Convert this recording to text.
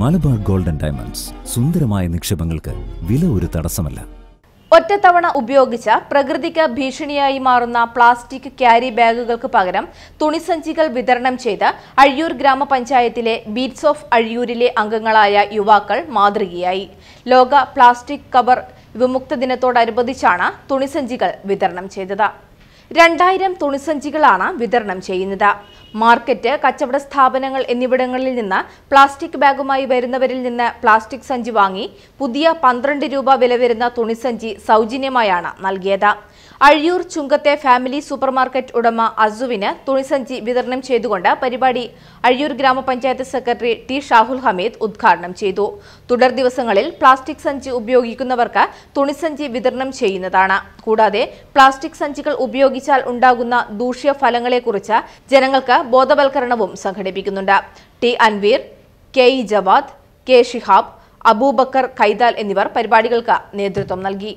Malabar golden diamonds സുന്ദരമായ നിക്ഷേപങ്ങൾക്ക് വില ഒരു തടസ്സമല്ല ഒറ്റത്തവണ ഉപയോഗിച്ച പ്രകൃതിക്ക് ഭീഷണിയായി മാറുന്ന പ്ലാസ്റ്റിക് ക്യാരി ബാഗുകൾക്ക് പകരം തുണിസഞ്ചികൾ വിതരണം ചെയ്ത് അഴിയൂർ ഗ്രാമപഞ്ചായത്തിലെ ബീറ്റ്സ് ഓഫ് അഴിയൂരിലെ അംഗങ്ങളായ യുവാക്കൾ മാതൃകയായി ലോക പ്ലാസ്റ്റിക് കവർ വിമുക്ത ദിനത്തോടനുബന്ധിച്ചാണ് തുണിസഞ്ചികൾ വിതരണം ചെയ്തത് രണ്ടായിരം തുണിസഞ്ചികളാണ് വിതരണം ചെയ്യുന്നത് മാർക്കറ്റ് കച്ചവട സ്ഥാപനങ്ങൾ എന്നിവിടങ്ങളിൽ നിന്ന് പ്ലാസ്റ്റിക് ബാഗുമായി വരുന്നവരിൽ നിന്ന് പ്ലാസ്റ്റിക് സഞ്ചി വാങ്ങി പുതിയ പന്ത്രണ്ട് രൂപ വില വരുന്ന തുണിസഞ്ചി സൗജന്യമായാണ് നൽകിയത് അഴിയൂർ ചുങ്കത്തെ ഫാമിലി സൂപ്പർമാർക്കറ്റ് ഉടമ അസുവിന് തുണിസഞ്ചി വിതരണം ചെയ്തുകൊണ്ട് പരിപാടി അഴിയൂർ ഗ്രാമപഞ്ചായത്ത് സെക്രട്ടറി ടി ഷാഹുൽ ഹമീദ് ഉദ്ഘാടനം ചെയ്തു തുടർ ദിവസങ്ങളിൽ പ്ലാസ്റ്റിക് സഞ്ചി ഉപയോഗിക്കുന്നവർക്ക് തുണിസഞ്ചി വിതരണം ചെയ്യുന്നതാണ് കൂടാതെ പ്ലാസ്റ്റിക് സഞ്ചികൾ ഉപയോഗിച്ചാൽ ഉണ്ടാകുന്ന ദൂഷ്യഫലങ്ങളെക്കുറിച്ച് ജനങ്ങൾക്ക് ബോധവൽക്കരണവും സംഘടിപ്പിക്കുന്നുണ്ട് T Anveer K E Jawad K Shihab Abubakar Khaidal എന്നിവർ പരിപാടികൾക്ക് നേതൃത്വം നൽകി